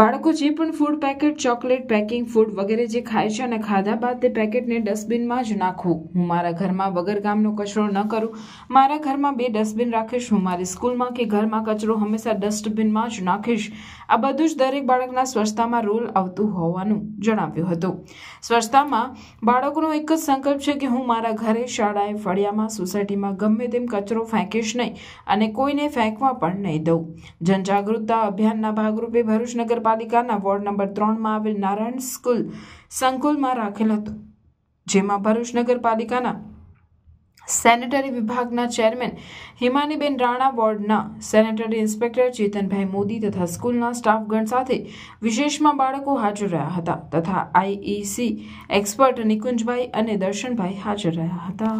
બાળકો જે પણ food packet chocolate packing food વગેરે જે ખાય છે અને ખાધા બાદ તે પેકેટને ડસ્ટબિનમાં જ નાખું હું મારા ઘરમાં વગર ગામનો કચરો ન કરું મારા ઘરમાં બે ડસ્ટબિન રાખીશ હું મારી સ્કૂલમાં કે ઘરમાં કચરો હંમેશા ડસ્ટબિનમાં જ નાખીશ આ બધું જ દરેક બાળકના સ્વચ્છતામાં રોલ આવતું હોવાનું જણાવ્યું હતું સ્વચ્છતામાં બાળકોનો એક જ સંકલ્પ છે કે હું મારા ઘરે શાળાએ ફળિયામાં સોસાયટીમાં ગમે તેમ કચરો ફેંકીશ નહીં અને કોઈને ફેંકવા પણ નહીં દઉં જનજાગૃતતા અભિયાનના ભાગરૂપે ભરૂચ નગર નગરપાલિકાના વોર્ડ નંબર ત્રણમાં આવેલ નારાયણ સ્કૂલ સંકુલમાં રાખેલ હતો જેમાં ભરૂચ નગરપાલિકાના સેનેટરી વિભાગના ચેરમેન હિમાનીબેન રાણા વોર્ડના સેનેટરી ઇન્સ્પેક્ટર ચેતનભાઈ મોદી તથા સ્કૂલના સ્ટાફગણ સાથે વિશેષમાં બાળકો હાજર રહ્યા હતા તથા આઈઈસી એક્સપર્ટ નિકુંજભાઈ અને દર્શનભાઈ હાજર રહ્યા હતા